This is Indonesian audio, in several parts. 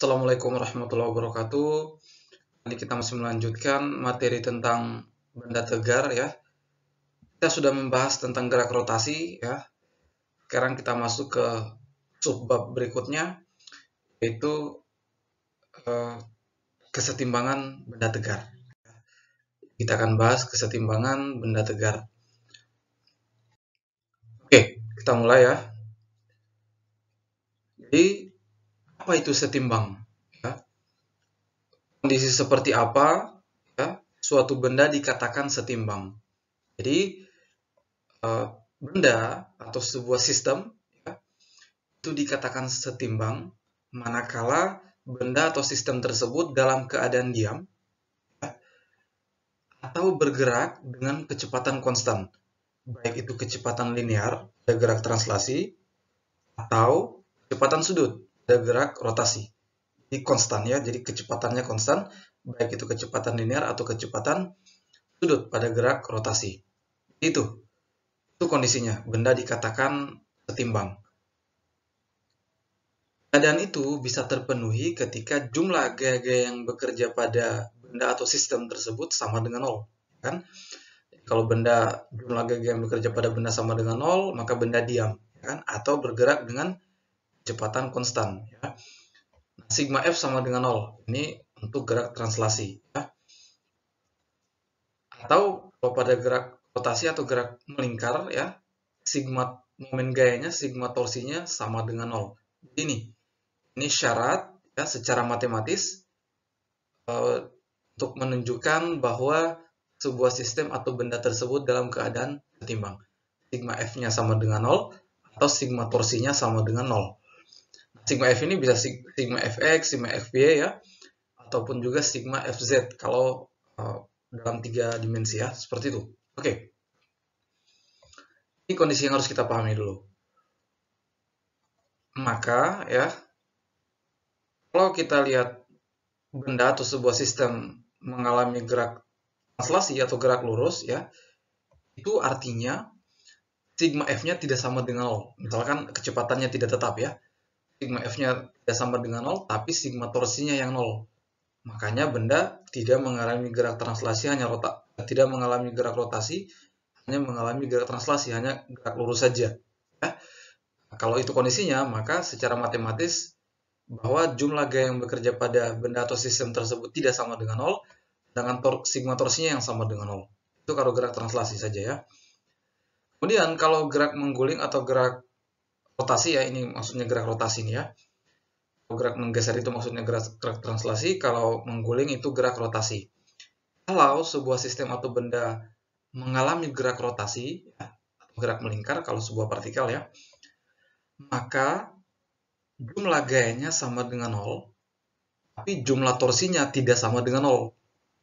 Assalamualaikum warahmatullahi wabarakatuh. Ini kita masih melanjutkan materi tentang benda tegar ya. Kita sudah membahas tentang gerak rotasi ya. Sekarang kita masuk ke subbab berikutnya yaitu eh, kesetimbangan benda tegar. Kita akan bahas kesetimbangan benda tegar. Oke, kita mulai ya. Jadi apa itu setimbang ya. kondisi seperti apa ya, suatu benda dikatakan setimbang jadi uh, benda atau sebuah sistem ya, itu dikatakan setimbang manakala benda atau sistem tersebut dalam keadaan diam ya, atau bergerak dengan kecepatan konstan baik itu kecepatan linear gerak translasi atau kecepatan sudut ada gerak rotasi. Ini konstan ya, jadi kecepatannya konstan, baik itu kecepatan linear atau kecepatan sudut pada gerak rotasi. Itu, itu kondisinya. Benda dikatakan setimbang. Keadaan itu bisa terpenuhi ketika jumlah gaya-gaya yang bekerja pada benda atau sistem tersebut sama dengan nol. Kan? Kalau benda jumlah gaya-gaya yang bekerja pada benda sama dengan nol, maka benda diam kan? atau bergerak dengan kecepatan konstan. Ya. Nah, sigma F sama dengan 0. Ini untuk gerak translasi. Ya. Atau kalau pada gerak rotasi atau gerak melingkar, ya sigma momen gayanya, sigma torsinya sama dengan 0. ini, ini syarat ya, secara matematis uh, untuk menunjukkan bahwa sebuah sistem atau benda tersebut dalam keadaan setimbang. Sigma F-nya sama dengan 0 atau sigma torsinya sama dengan 0. Sigma F ini bisa Sigma FX, Sigma FY ya, ataupun juga Sigma FZ kalau uh, dalam tiga dimensi ya, seperti itu. Oke. Okay. Ini kondisi yang harus kita pahami dulu. Maka ya, kalau kita lihat benda atau sebuah sistem mengalami gerak translasi atau gerak lurus ya, itu artinya sigma f-nya tidak sama dengan nol. Misalkan kecepatannya tidak tetap ya sigma F-nya tidak sama dengan 0, tapi sigma torsinya yang 0. Makanya benda tidak mengalami gerak translasi hanya rotak, tidak mengalami gerak rotasi, hanya mengalami gerak translasi, hanya gerak lurus saja. Ya. Nah, kalau itu kondisinya, maka secara matematis bahwa jumlah gaya yang bekerja pada benda atau sistem tersebut tidak sama dengan 0, dengan tor sigma torsinya yang sama dengan 0. Itu kalau gerak translasi saja ya. Kemudian kalau gerak mengguling atau gerak rotasi ya ini maksudnya gerak rotasi nih ya gerak menggeser itu maksudnya gerak, gerak translasi kalau mengguling itu gerak rotasi kalau sebuah sistem atau benda mengalami gerak rotasi ya, atau gerak melingkar kalau sebuah partikel ya maka jumlah gayanya sama dengan nol tapi jumlah torsinya tidak sama dengan nol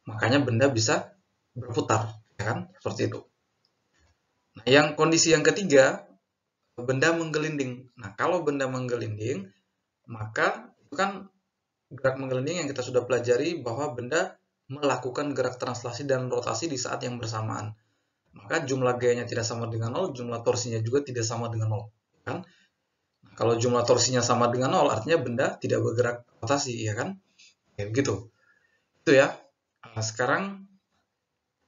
makanya benda bisa berputar ya kan seperti itu nah yang kondisi yang ketiga benda menggelinding. Nah, kalau benda menggelinding, maka itu kan gerak menggelinding yang kita sudah pelajari bahwa benda melakukan gerak translasi dan rotasi di saat yang bersamaan. Maka jumlah gayanya tidak sama dengan nol, jumlah torsinya juga tidak sama dengan nol. Kan? Nah, kalau jumlah torsinya sama dengan nol, artinya benda tidak bergerak rotasi, ya kan? Ya, begitu. Itu ya. Nah, sekarang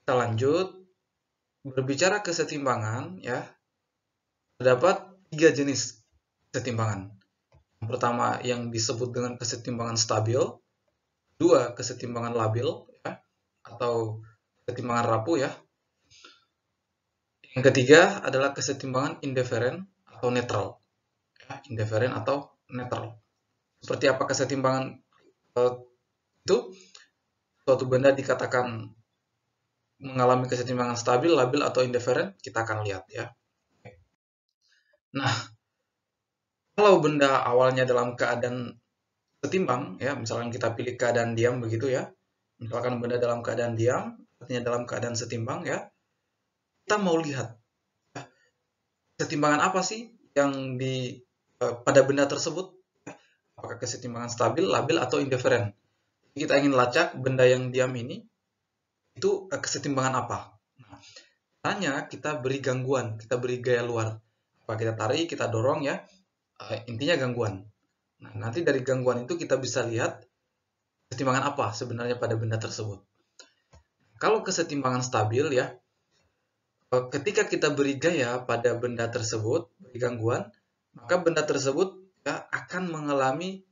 kita lanjut berbicara kesetimbangan, ya terdapat tiga jenis kesetimbangan. Yang pertama yang disebut dengan kesetimbangan stabil, dua kesetimbangan labil ya, atau kesetimbangan rapuh ya. Yang ketiga adalah kesetimbangan indiferen atau netral. Ya, indiferen atau netral. Seperti apa kesetimbangan eh, itu? Suatu benda dikatakan mengalami kesetimbangan stabil, labil, atau indiferen, kita akan lihat ya. Nah, kalau benda awalnya dalam keadaan setimbang, ya misalkan kita pilih keadaan diam begitu ya, misalkan benda dalam keadaan diam, artinya dalam keadaan setimbang ya, kita mau lihat ya, setimbangan apa sih yang di eh, pada benda tersebut? Ya, apakah kesetimbangan stabil, labil, atau indiferen? Kita ingin lacak benda yang diam ini itu e, kesetimbangan apa? Nah, tanya kita beri gangguan, kita beri gaya luar apa kita tarik kita dorong ya eh, intinya gangguan nah nanti dari gangguan itu kita bisa lihat kesetimbangan apa sebenarnya pada benda tersebut kalau kesetimbangan stabil ya eh, ketika kita beri gaya pada benda tersebut beri gangguan maka benda tersebut ya, akan mengalami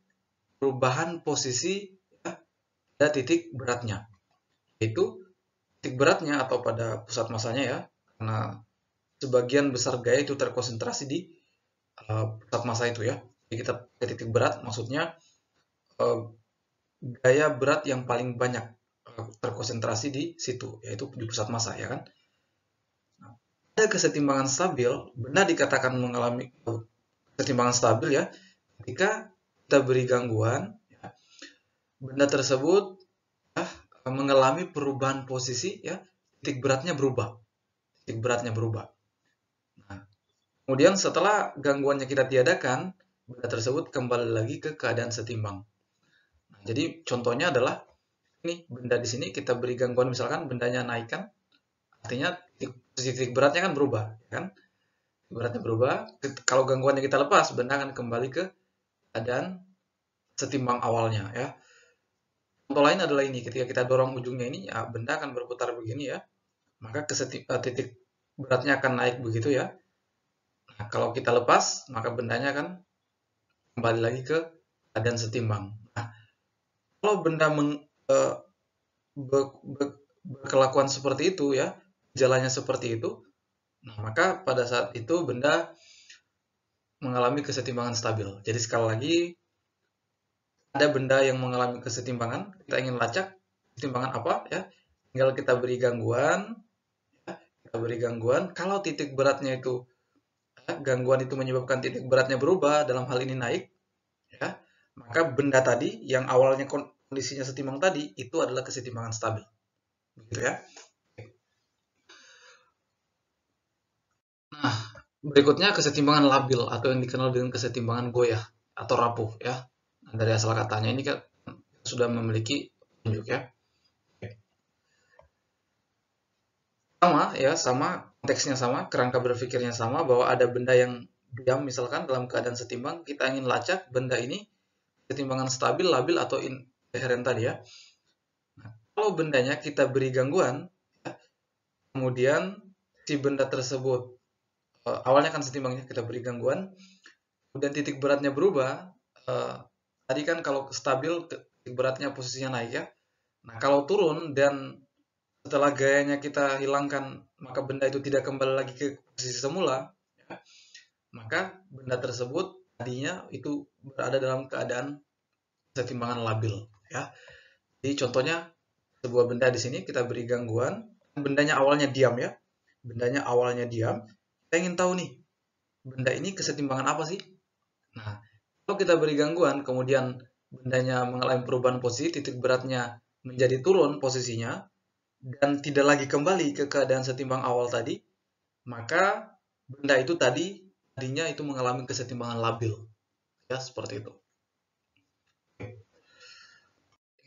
perubahan posisi ya, pada titik beratnya yaitu titik beratnya atau pada pusat masanya ya karena sebagian besar gaya itu terkonsentrasi di uh, eh, pusat massa itu ya. Jadi kita ke titik berat, maksudnya uh, gaya berat yang paling banyak eh, terkonsentrasi di situ, yaitu di pusat masa, ya kan. ada kesetimbangan stabil, benar dikatakan mengalami kesetimbangan stabil ya, ketika kita beri gangguan, ya, benda tersebut ya, mengalami perubahan posisi ya, titik beratnya berubah, titik beratnya berubah Kemudian setelah gangguannya kita tiadakan, benda tersebut kembali lagi ke keadaan setimbang. Nah, jadi contohnya adalah ini benda di sini kita beri gangguan misalkan bendanya naikkan, artinya titik, beratnya kan berubah, ya kan? Beratnya berubah. Kalau gangguannya kita lepas, benda akan kembali ke keadaan setimbang awalnya, ya. Contoh lain adalah ini, ketika kita dorong ujungnya ini, ya, benda akan berputar begini ya, maka ke eh, titik beratnya akan naik begitu ya, Nah, kalau kita lepas, maka bendanya akan kembali lagi ke keadaan setimbang. Nah, kalau benda meng, e, be, be, berkelakuan seperti itu ya, jalannya seperti itu, nah maka pada saat itu benda mengalami kesetimbangan stabil. Jadi sekali lagi ada benda yang mengalami kesetimbangan, kita ingin lacak kesetimbangan apa ya? Tinggal kita beri gangguan, ya, kita beri gangguan. Kalau titik beratnya itu gangguan itu menyebabkan titik beratnya berubah, dalam hal ini naik, ya, maka benda tadi yang awalnya kondisinya setimbang tadi itu adalah kesetimbangan stabil. Begitu ya. Nah, berikutnya kesetimbangan labil atau yang dikenal dengan kesetimbangan goyah atau rapuh ya. Nah, dari asal katanya ini kan sudah memiliki penunjuk ya. sama ya sama konteksnya sama kerangka berpikirnya sama bahwa ada benda yang diam misalkan dalam keadaan setimbang kita ingin lacak benda ini setimbangan stabil labil atau inherent tadi ya nah, kalau bendanya kita beri gangguan ya, kemudian si benda tersebut eh, awalnya kan setimbangnya kita beri gangguan kemudian titik beratnya berubah eh, tadi kan kalau stabil titik beratnya posisinya naik ya nah kalau turun dan setelah gayanya kita hilangkan maka benda itu tidak kembali lagi ke posisi semula ya, maka benda tersebut tadinya itu berada dalam keadaan setimbangan labil ya jadi contohnya sebuah benda di sini kita beri gangguan bendanya awalnya diam ya bendanya awalnya diam kita ingin tahu nih benda ini kesetimbangan apa sih nah kalau kita beri gangguan kemudian bendanya mengalami perubahan posisi titik beratnya menjadi turun posisinya dan tidak lagi kembali ke keadaan setimbang awal tadi, maka benda itu tadi tadinya itu mengalami kesetimbangan labil. Ya, seperti itu.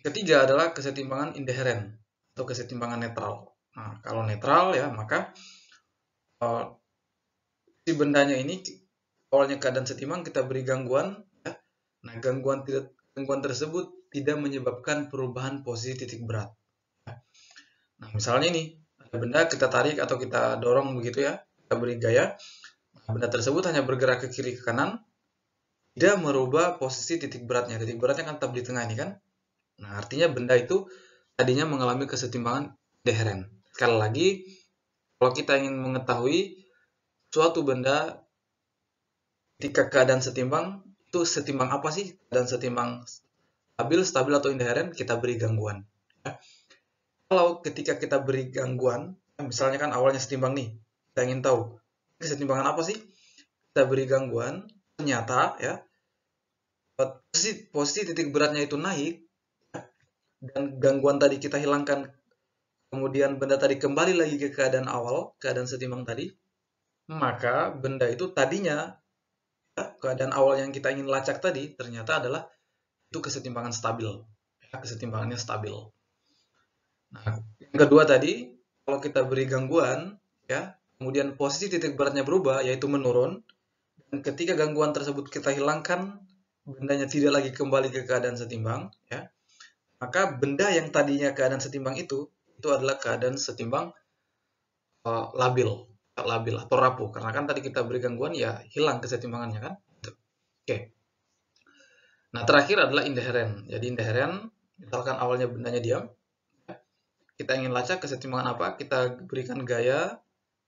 Ketiga adalah kesetimbangan indiheren atau kesetimbangan netral. Nah, kalau netral ya, maka uh, si bendanya ini awalnya keadaan setimbang kita beri gangguan ya. Nah, gangguan tidak gangguan tersebut tidak menyebabkan perubahan posisi titik berat. Nah, misalnya ini ada benda kita tarik atau kita dorong begitu ya, kita beri gaya, benda tersebut hanya bergerak ke kiri ke kanan, tidak merubah posisi titik beratnya. Titik beratnya kan tetap di tengah ini kan. Nah, artinya benda itu tadinya mengalami kesetimbangan deheren. Sekali lagi, kalau kita ingin mengetahui suatu benda ketika keadaan setimbang, itu setimbang apa sih? dan setimbang stabil, stabil atau indeheren, kita beri gangguan. Ya kalau ketika kita beri gangguan, misalnya kan awalnya setimbang nih, kita ingin tahu kesetimbangan apa sih? Kita beri gangguan, ternyata ya posisi, posisi titik beratnya itu naik dan gangguan tadi kita hilangkan, kemudian benda tadi kembali lagi ke keadaan awal, keadaan setimbang tadi, maka benda itu tadinya ya, keadaan awal yang kita ingin lacak tadi ternyata adalah itu kesetimbangan stabil, ya, kesetimbangannya stabil. Nah, yang kedua tadi, kalau kita beri gangguan, ya, kemudian posisi titik beratnya berubah, yaitu menurun, dan ketika gangguan tersebut kita hilangkan, bendanya tidak lagi kembali ke keadaan setimbang, ya, maka benda yang tadinya keadaan setimbang itu, itu adalah keadaan setimbang uh, labil, labil atau rapuh. Karena kan tadi kita beri gangguan, ya hilang kesetimbangannya kan. Oke. Nah, terakhir adalah inherent. Jadi inherent, misalkan awalnya bendanya diam, kita ingin lacak kesetimbangan apa, kita berikan gaya,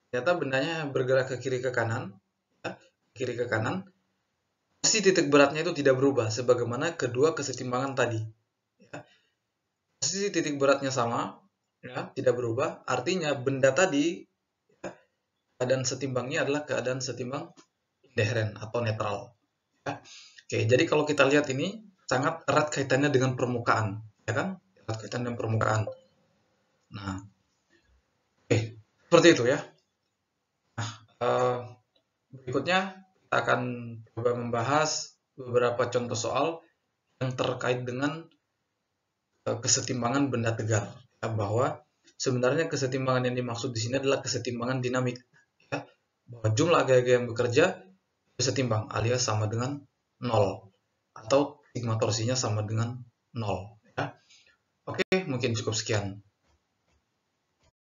ternyata bendanya bergerak ke kiri ke kanan, ya, kiri ke kanan, posisi titik beratnya itu tidak berubah sebagaimana kedua kesetimbangan tadi. Ya. Posisi titik beratnya sama, ya, tidak berubah. Artinya benda tadi ya, keadaan setimbangnya adalah keadaan setimbang inherent atau netral. Ya. Oke, jadi kalau kita lihat ini sangat erat kaitannya dengan permukaan, ya kan? Erat kaitannya dengan permukaan. Nah, eh seperti itu ya. Nah, eh, berikutnya kita akan coba membahas beberapa contoh soal yang terkait dengan eh, kesetimbangan benda tegar ya, bahwa sebenarnya kesetimbangan yang dimaksud di sini adalah kesetimbangan dinamik ya, bahwa jumlah gaya-gaya yang bekerja setimbang alias sama dengan nol atau sigma torsinya sama dengan nol ya. Oke, mungkin cukup sekian.